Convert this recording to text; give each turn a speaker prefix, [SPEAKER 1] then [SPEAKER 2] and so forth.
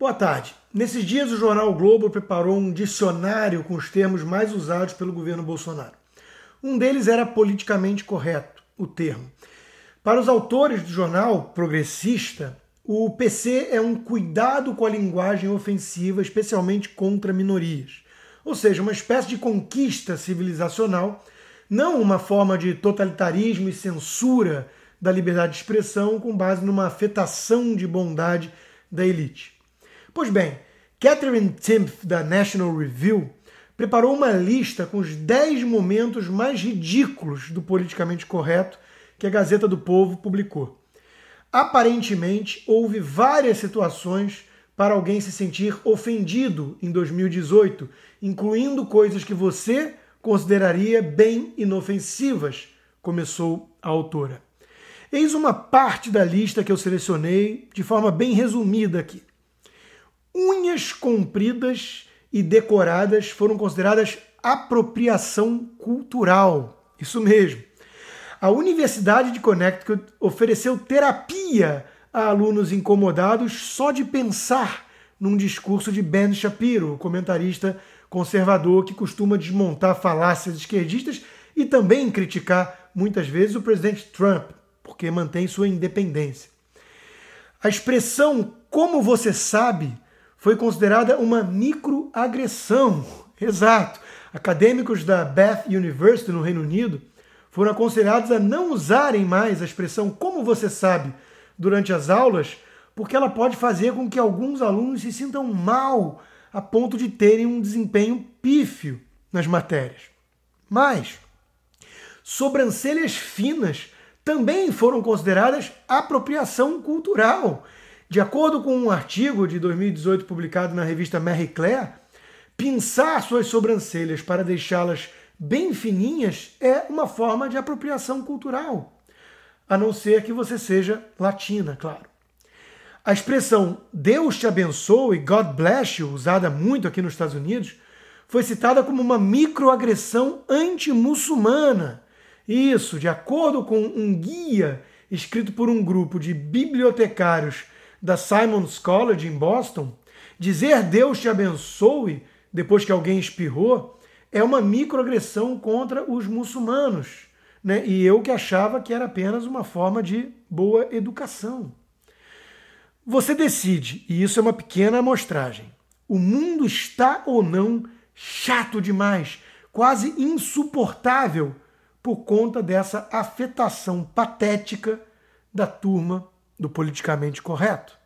[SPEAKER 1] Boa tarde. Nesses dias, o jornal o Globo preparou um dicionário com os termos mais usados pelo governo Bolsonaro. Um deles era politicamente correto, o termo. Para os autores do jornal progressista, o PC é um cuidado com a linguagem ofensiva, especialmente contra minorias. Ou seja, uma espécie de conquista civilizacional, não uma forma de totalitarismo e censura da liberdade de expressão com base numa afetação de bondade da elite. Pois bem, Catherine Timpf, da National Review, preparou uma lista com os 10 momentos mais ridículos do politicamente correto que a Gazeta do Povo publicou. Aparentemente, houve várias situações para alguém se sentir ofendido em 2018, incluindo coisas que você consideraria bem inofensivas, começou a autora. Eis uma parte da lista que eu selecionei de forma bem resumida aqui unhas compridas e decoradas foram consideradas apropriação cultural. Isso mesmo. A Universidade de Connecticut ofereceu terapia a alunos incomodados só de pensar num discurso de Ben Shapiro, comentarista conservador que costuma desmontar falácias esquerdistas e também criticar muitas vezes o presidente Trump, porque mantém sua independência. A expressão como você sabe foi considerada uma microagressão. Exato. Acadêmicos da Bath University, no Reino Unido, foram aconselhados a não usarem mais a expressão como você sabe durante as aulas, porque ela pode fazer com que alguns alunos se sintam mal a ponto de terem um desempenho pífio nas matérias. Mas sobrancelhas finas também foram consideradas apropriação cultural de acordo com um artigo de 2018 publicado na revista Marie Claire, pinçar suas sobrancelhas para deixá-las bem fininhas é uma forma de apropriação cultural, a não ser que você seja latina, claro. A expressão Deus te abençoe, God bless you, usada muito aqui nos Estados Unidos, foi citada como uma microagressão anti-muçulmana. Isso, de acordo com um guia escrito por um grupo de bibliotecários da Simon's College em Boston, dizer Deus te abençoe depois que alguém espirrou é uma microagressão contra os muçulmanos. Né? E eu que achava que era apenas uma forma de boa educação. Você decide, e isso é uma pequena amostragem. O mundo está ou não chato demais, quase insuportável por conta dessa afetação patética da turma do politicamente correto.